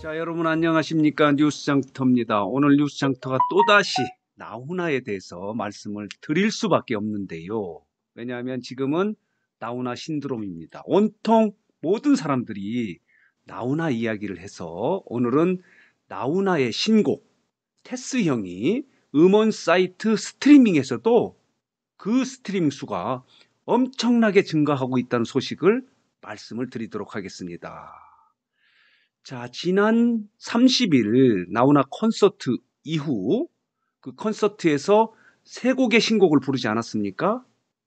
자, 여러분 안녕하십니까? 뉴스 장터입니다. 오늘 뉴스 장터가 또다시 나훈아에 대해서 말씀을 드릴 수밖에 없는데요. 왜냐하면 지금은 나훈아 신드롬입니다. 온통 모든 사람들이 나훈아 이야기를 해서 오늘은 나훈아의 신곡 테스 형이 음원 사이트 스트리밍에서도 그 스트리밍 수가 엄청나게 증가하고 있다는 소식을 말씀을 드리도록 하겠습니다. 자, 지난 30일 나훈아 콘서트 이후 그 콘서트에서 세 곡의 신곡을 부르지 않았습니까?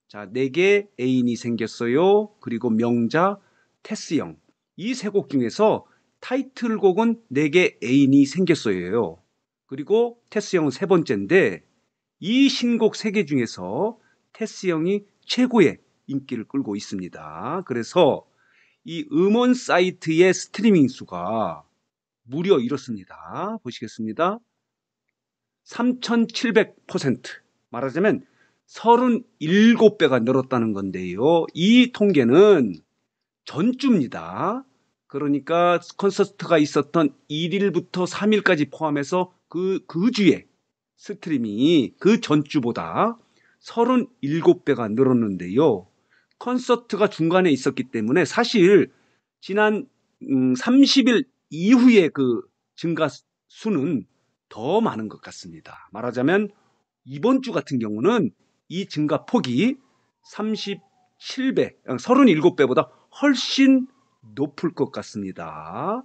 자, 내게 네 애인이 생겼어요. 그리고 명자, 테스형. 이 세 곡 중에서 타이틀곡은 내게 네 애인이 생겼어요. 그리고 테스형은 세 번째인데 이 신곡 세 개 중에서 테스형이 최고의 인기를 끌고 있습니다. 그래서 이 음원 사이트의 스트리밍 수가 무려 이렇습니다. 보시겠습니다. 3,700% 말하자면 37배가 늘었다는 건데요. 이 통계는 전주입니다. 그러니까 콘서트가 있었던 1일부터 3일까지 포함해서 그, 그 주에 스트리밍이 그 전주보다 37배가 늘었는데요. 콘서트가 중간에 있었기 때문에 사실 지난 30일 음, 이후에 그 증가 수는 더 많은 것 같습니다. 말하자면 이번 주 같은 경우는 이 증가 폭이 37배, 37배보다 아, 훨씬 높을 것 같습니다.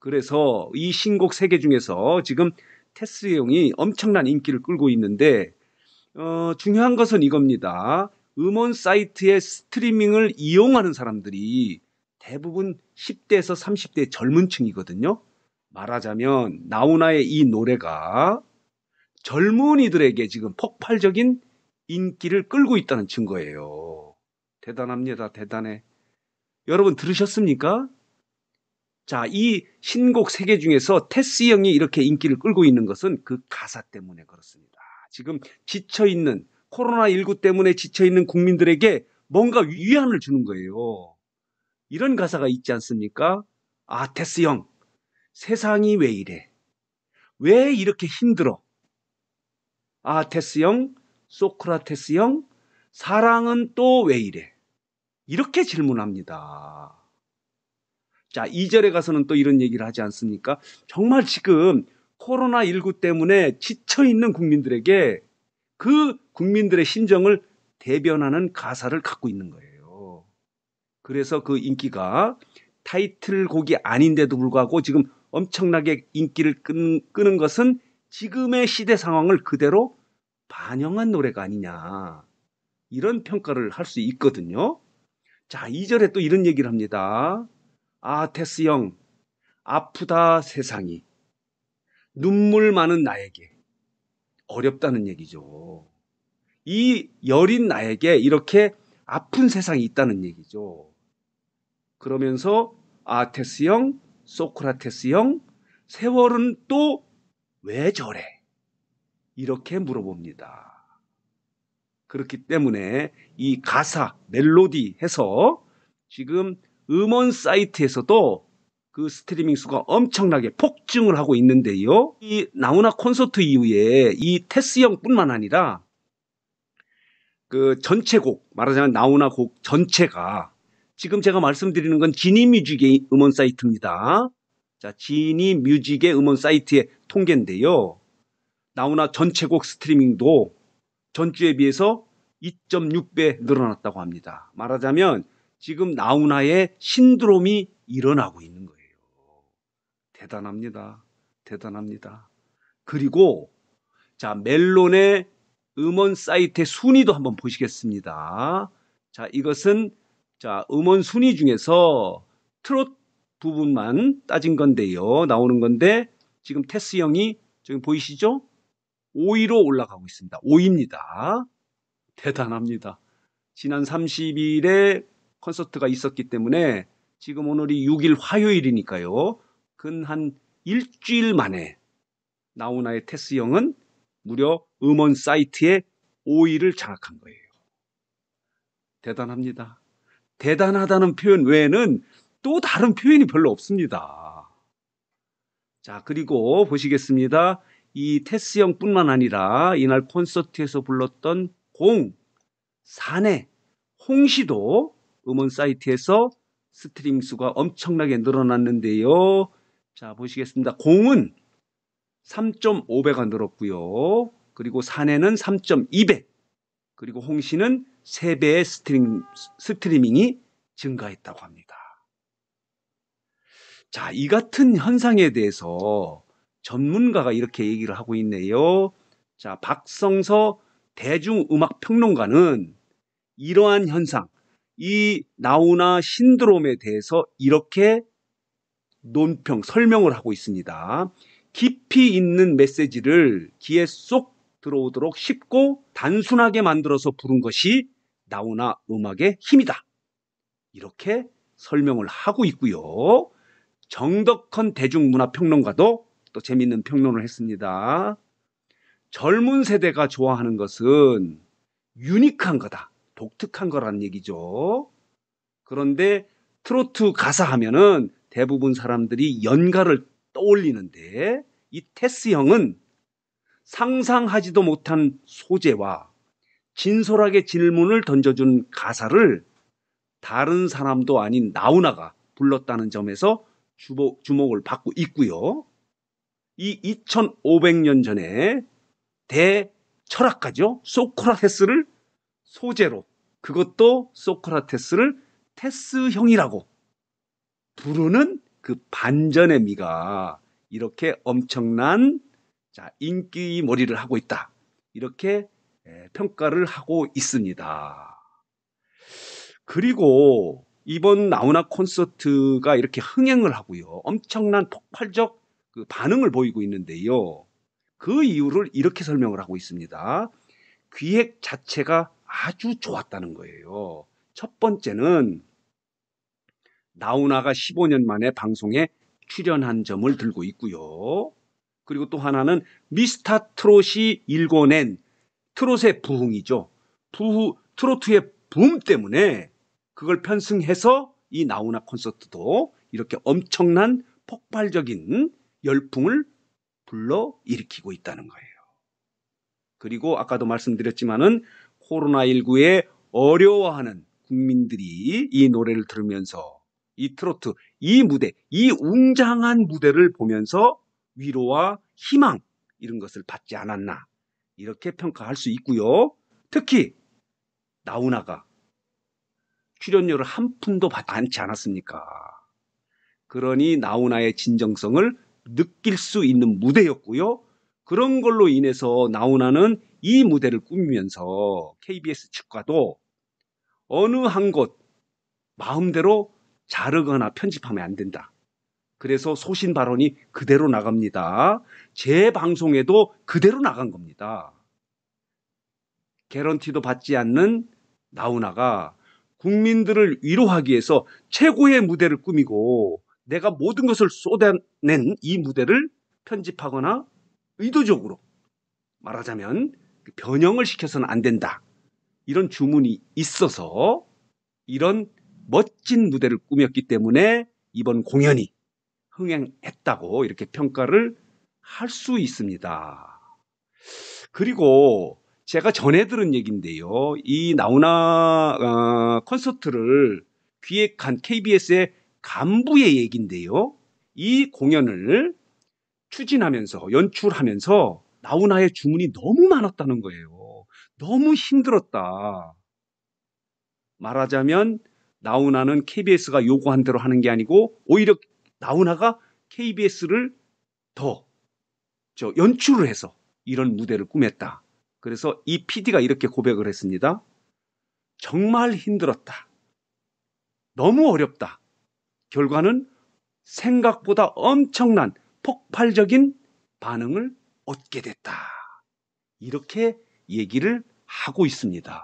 그래서 이 신곡 3개 중에서 지금 테스 형이 엄청난 인기를 끌고 있는데 어, 중요한 것은 이겁니다. 음원 사이트의 스트리밍을 이용하는 사람들이 대부분 10대에서 30대 젊은 층이거든요. 말하자면 나훈아의 이 노래가 젊은이들에게 지금 폭발적인 인기를 끌고 있다는 증거예요. 대단합니다. 대단해. 여러분 들으셨습니까? 자, 이 신곡 세 개 중에서 테스 형이 이렇게 인기를 끌고 있는 것은 그 가사 때문에 그렇습니다. 지금 지쳐 있는 코로나19 때문에 지쳐있는 국민들에게 뭔가 위안을 주는 거예요. 이런 가사가 있지 않습니까? 아, 테스 형. 세상이 왜 이래? 왜 이렇게 힘들어? 아, 테스 형. 소크라테스 형. 사랑은 또 왜 이래? 이렇게 질문합니다. 자, 2절에 가서는 또 이런 얘기를 하지 않습니까? 정말 지금 코로나19 때문에 지쳐있는 국민들에게 그 국민들의 심정을 대변하는 가사를 갖고 있는 거예요. 그래서 그 인기가 타이틀곡이 아닌데도 불구하고 지금 엄청나게 인기를 끄는, 끄는 것은 지금의 시대 상황을 그대로 반영한 노래가 아니냐. 이런 평가를 할 수 있거든요. 자, 2절에 또 이런 얘기를 합니다. 아, 테스 형, 아프다 세상이. 눈물 많은 나에게. 어렵다는 얘기죠. 이 여린 나에게 이렇게 아픈 세상이 있다는 얘기죠. 그러면서 아테스형, 소크라테스형, 세월은 또 왜 저래? 이렇게 물어봅니다. 그렇기 때문에 이 가사, 멜로디 해서 지금 음원 사이트에서도 그 스트리밍 수가 엄청나게 폭증을 하고 있는데요. 이 나훈아 콘서트 이후에 이 테스 형뿐만 아니라 그 전체 곡 말하자면 나훈아 곡 전체가 지금 제가 말씀드리는 건 지니뮤직의 음원 사이트입니다. 자, 지니뮤직의 음원 사이트의 통계인데요. 나훈아 전체 곡 스트리밍도 전주에 비해서 2.6배 늘어났다고 합니다. 말하자면 지금 나훈아의 신드롬이 일어나고 있는 대단합니다. 대단합니다. 그리고 자, 멜론의 음원 사이트 순위도 한번 보시겠습니다. 자, 이것은 자, 음원 순위 중에서 트롯 부분만 따진 건데요. 나오는 건데 지금 테스 형이 지금 보이시죠? 5위로 올라가고 있습니다. 5위입니다. 대단합니다. 지난 30일에 콘서트가 있었기 때문에 지금 오늘이 6일 화요일이니까요. 근한 일주일 만에 나우나의 테스 형은 무려 음원 사이트에 5위를 장악한 거예요. 대단합니다. 대단하다는 표현 외에는 또 다른 표현이 별로 없습니다. 자, 그리고 보시겠습니다. 이 테스 형뿐만 아니라 이날 콘서트에서 불렀던 공, 사내, 홍시도 음원 사이트에서 스트링 수가 엄청나게 늘어났는데요. 자, 보시겠습니다. 공은 3.5배가 늘었고요. 그리고 산에는 3.2배. 그리고 홍시는 3배의 스트림, 스트리밍이 증가했다고 합니다. 자, 이 같은 현상에 대해서 전문가가 이렇게 얘기를 하고 있네요. 자, 박성서 대중음악 평론가는 이러한 현상, 이 나우나 신드롬에 대해서 이렇게 논평, 설명을 하고 있습니다. 깊이 있는 메시지를 귀에 쏙 들어오도록 쉽고 단순하게 만들어서 부른 것이 나오나 음악의 힘이다. 이렇게 설명을 하고 있고요. 정덕헌 대중문화평론가도 또 재밌는 평론을 했습니다. 젊은 세대가 좋아하는 것은 유니크한 거다. 독특한 거라는 얘기죠. 그런데 트로트 가사 하면은 대부분 사람들이 연가를 떠올리는데 이 테스형은 상상하지도 못한 소재와 진솔하게 질문을 던져준 가사를 다른 사람도 아닌 나훈아가 불렀다는 점에서 주목, 을 받고 있고요. 이 2500년 전에 대철학가죠. 소크라테스를 소재로 그것도 소크라테스를 테스형이라고 부르는 그 반전의 미가 이렇게 엄청난 자, 인기 머리를 하고 있다. 이렇게 평가를 하고 있습니다. 그리고 이번 나우나 콘서트가 이렇게 흥행을 하고요. 엄청난 폭발적 그 반응을 보이고 있는데요. 그 이유를 이렇게 설명을 하고 있습니다. 기획 자체가 아주 좋았다는 거예요. 첫 번째는 나훈아가 15년 만에 방송에 출연한 점을 들고 있고요. 그리고 또 하나는 미스터 트롯이 일궈낸 트롯의 부흥이죠. 부후 트로트의 붐 때문에 그걸 편승해서 이나훈아 콘서트도 이렇게 엄청난 폭발적인 열풍을 불러 일으키고 있다는 거예요. 그리고 아까도 말씀드렸지만은 코로나19에 어려워하는 국민들이 이 노래를 들으면서 이 트로트, 이 무대, 이 웅장한 무대를 보면서 위로와 희망 이런 것을 받지 않았나 이렇게 평가할 수 있고요. 특히 나훈아가 출연료를 한 푼도 받지 않았습니까? 그러니 나훈아의 진정성을 느낄 수 있는 무대였고요. 그런 걸로 인해서 나훈아는 이 무대를 꾸미면서 KBS 측과도 어느 한 곳 마음대로 자르거나 편집하면 안 된다. 그래서 소신 발언이 그대로 나갑니다. 제 방송에도 그대로 나간 겁니다. 개런티도 받지 않는 나훈아가 국민들을 위로하기 위해서 최고의 무대를 꾸미고 내가 모든 것을 쏟아낸 이 무대를 편집하거나 의도적으로 말하자면 변형을 시켜서는 안 된다. 이런 주문이 있어서 이런 멋진 무대를 꾸몄기 때문에 이번 공연이 흥행했다고 이렇게 평가를 할 수 있습니다. 그리고 제가 전해 들은 얘기인데요. 이 나훈아 어, 콘서트를 기획한 KBS의 간부의 얘기인데요. 이 공연을 추진하면서 연출하면서 나훈아의 주문이 너무 많았다는 거예요. 너무 힘들었다. 말하자면 나훈아는 KBS가 요구한 대로 하는 게 아니고 오히려 나훈아가 KBS를 더 저 연출을 해서 이런 무대를 꾸몄다. 그래서 이 PD가 이렇게 고백을 했습니다. 정말 힘들었다. 너무 어렵다. 결과는 생각보다 엄청난 폭발적인 반응을 얻게 됐다. 이렇게 얘기를 하고 있습니다.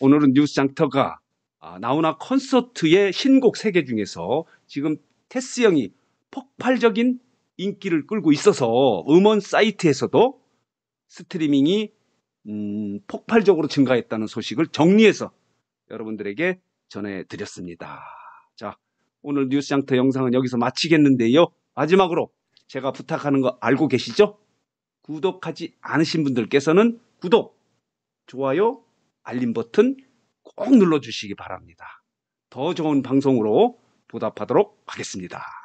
오늘은 뉴스 장터가 아, 나훈아 콘서트의 신곡 3개 중에서 지금 테스 형이 폭발적인 인기를 끌고 있어서 음원 사이트에서도 스트리밍이 음, 폭발적으로 증가했다는 소식을 정리해서 여러분들에게 전해드렸습니다. 자, 오늘 뉴스장터 영상은 여기서 마치겠는데요. 마지막으로 제가 부탁하는 거 알고 계시죠? 구독하지 않으신 분들께서는 구독, 좋아요, 알림 버튼 꼭 눌러주시기 바랍니다. 더 좋은 방송으로 보답하도록 하겠습니다.